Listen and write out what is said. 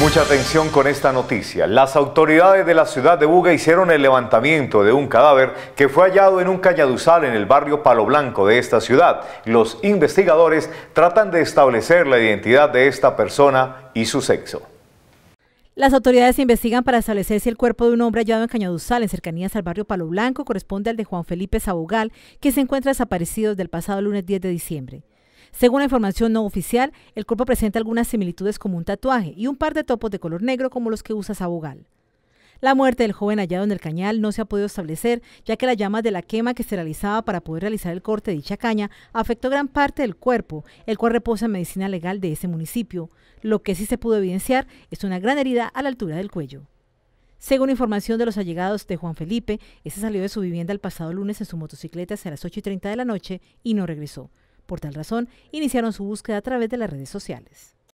Mucha atención con esta noticia. Las autoridades de la ciudad de Buga hicieron el levantamiento de un cadáver que fue hallado en un cañaduzal en el barrio Palo Blanco de esta ciudad. Los investigadores tratan de establecer la identidad de esta persona y su sexo. Las autoridades investigan para establecer si el cuerpo de un hombre hallado en Cañaduzal, en cercanías al barrio Palo Blanco, corresponde al de Juan Felipe Sabogal, que se encuentra desaparecido desde el pasado lunes 10 de diciembre. Según la información no oficial, el cuerpo presenta algunas similitudes como un tatuaje y un par de topos de color negro como los que usa Sabogal. La muerte del joven hallado en el cañal no se ha podido establecer, ya que las llamas de la quema que se realizaba para poder realizar el corte de dicha caña afectó gran parte del cuerpo, el cual reposa en medicina legal de ese municipio. Lo que sí se pudo evidenciar es una gran herida a la altura del cuello. Según información de los allegados de Juan Felipe, ese salió de su vivienda el pasado lunes en su motocicleta hacia las 8 y 30 de la noche y no regresó. Por tal razón, iniciaron su búsqueda a través de las redes sociales.